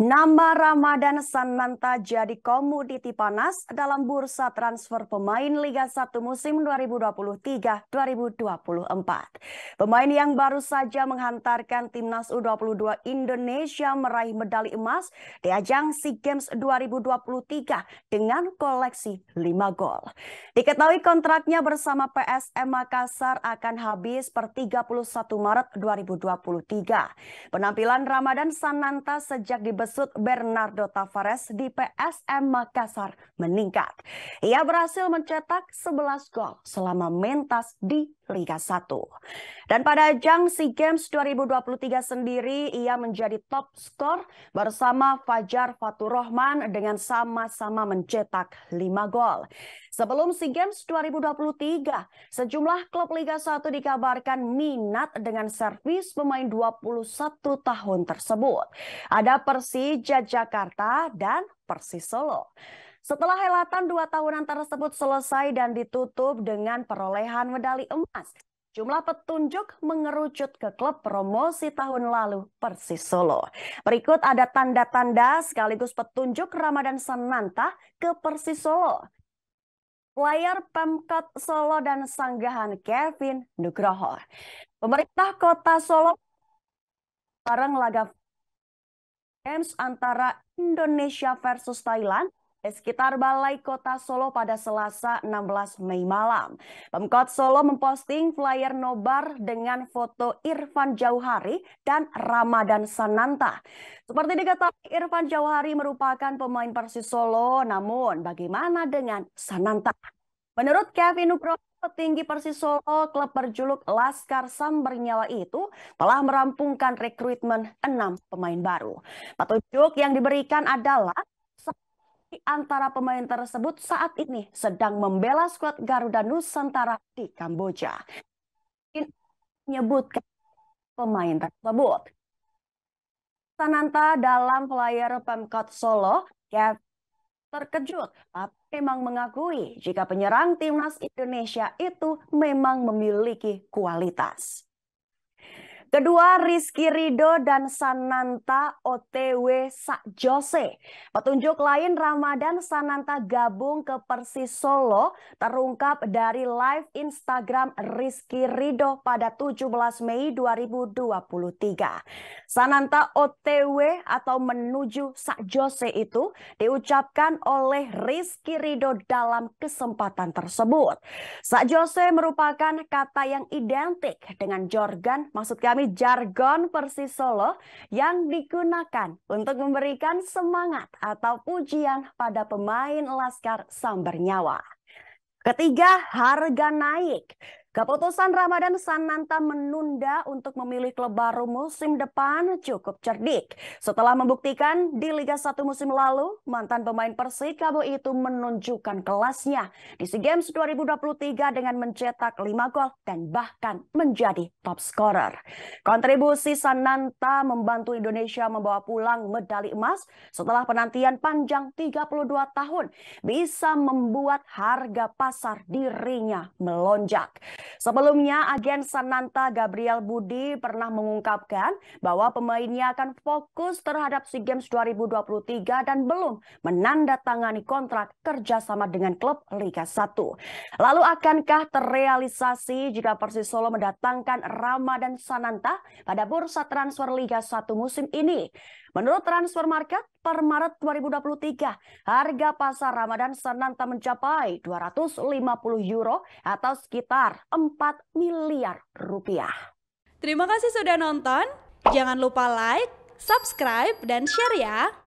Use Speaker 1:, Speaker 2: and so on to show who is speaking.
Speaker 1: Nama Ramadan Sananta jadi komoditi panas dalam bursa transfer pemain Liga 1 musim 2023-2024. Pemain yang baru saja menghantarkan timnas U22 Indonesia meraih medali emas di ajang SEA Games 2023 dengan koleksi 5 gol. Diketahui kontraknya bersama PSM Makassar akan habis per 31 Maret 2023. Penampilan Ramadan Sananta sejak dibesarkan Mesut Bernardo Tavares di PSM Makassar meningkat. Ia berhasil mencetak 11 gol selama mentas di Liga 1. Dan pada ajang SEA Games 2023 sendiri, ia menjadi top skor bersama Fajar Faturrahman dengan sama-sama mencetak 5 gol. Sebelum SEA Games 2023, sejumlah klub Liga 1 dikabarkan minat dengan servis pemain 21 tahun tersebut. Ada Persi Persija Jakarta dan Persis Solo. Setelah helatan dua tahunan tersebut selesai dan ditutup dengan perolehan medali emas, Jumlah petunjuk mengerucut ke klub promosi tahun lalu Persis Solo. Berikut ada tanda-tanda sekaligus petunjuk Ramadan Sananta ke Persis Solo. Layar Pemkot Solo dan sanggahan Kevin Nugroho. Pemerintah Kota Solo bareng laga Games antara Indonesia versus Thailand di sekitar Balai Kota Solo pada Selasa 16 Mei malam. Pemkot Solo memposting flyer nobar dengan foto Irfan Jauhari dan Ramadan Sananta. Seperti diketahui Irfan Jauhari merupakan pemain Persis Solo, namun bagaimana dengan Sananta? Menurut Kevin Nugroho, petinggi Persis Solo, klub berjuluk Laskar Sam bernyawa itu telah merampungkan rekrutmen enam pemain baru. Petunjuk yang diberikan adalah antara pemain tersebut saat ini sedang membela skuad Garuda Nusantara di Kamboja. Menyebutkan pemain tersebut. Sananta dalam flyer Pemkot Solo, Kevin terkejut, tapi memang mengakui jika penyerang timnas Indonesia itu memang memiliki kualitas. Kedua Rizky Rido dan Sananta OTW Sak Jose. Petunjuk lain Ramadan Sananta gabung ke Persis Solo terungkap dari live Instagram Rizky Rido pada 17 Mei 2023. Sananta OTW atau menuju Sak Jose itu diucapkan oleh Rizky Rido dalam kesempatan tersebut. Sak Jose merupakan kata yang identik dengan Jorgan maksud kami dari jargon Persis Solo yang digunakan untuk memberikan semangat atau pujian pada pemain Laskar Sambernyawa. Ketiga, harga naik. Keputusan Ramadan Sananta menunda untuk memilih klub baru musim depan cukup cerdik. Setelah membuktikan di Liga 1 musim lalu, mantan pemain Persikabo itu menunjukkan kelasnya di SEA Games 2023 dengan mencetak 5 gol dan bahkan menjadi top scorer. Kontribusi Sananta membantu Indonesia membawa pulang medali emas setelah penantian panjang 32 tahun bisa membuat harga pasar dirinya melonjak. Sebelumnya, agen Sananta Gabriel Budi pernah mengungkapkan bahwa pemainnya akan fokus terhadap SEA Games 2023 dan belum menandatangani kontrak kerjasama dengan klub Liga 1. Lalu akankah terrealisasi jika Persis Solo mendatangkan Ramadan Sananta pada bursa transfer Liga 1 musim ini? Menurut Transfer Market, per Maret 2023, harga pasar Ramadan senanta mencapai 250 euro atau sekitar 4 miliar rupiah. Terima kasih sudah nonton. Jangan lupa like, subscribe, dan share ya.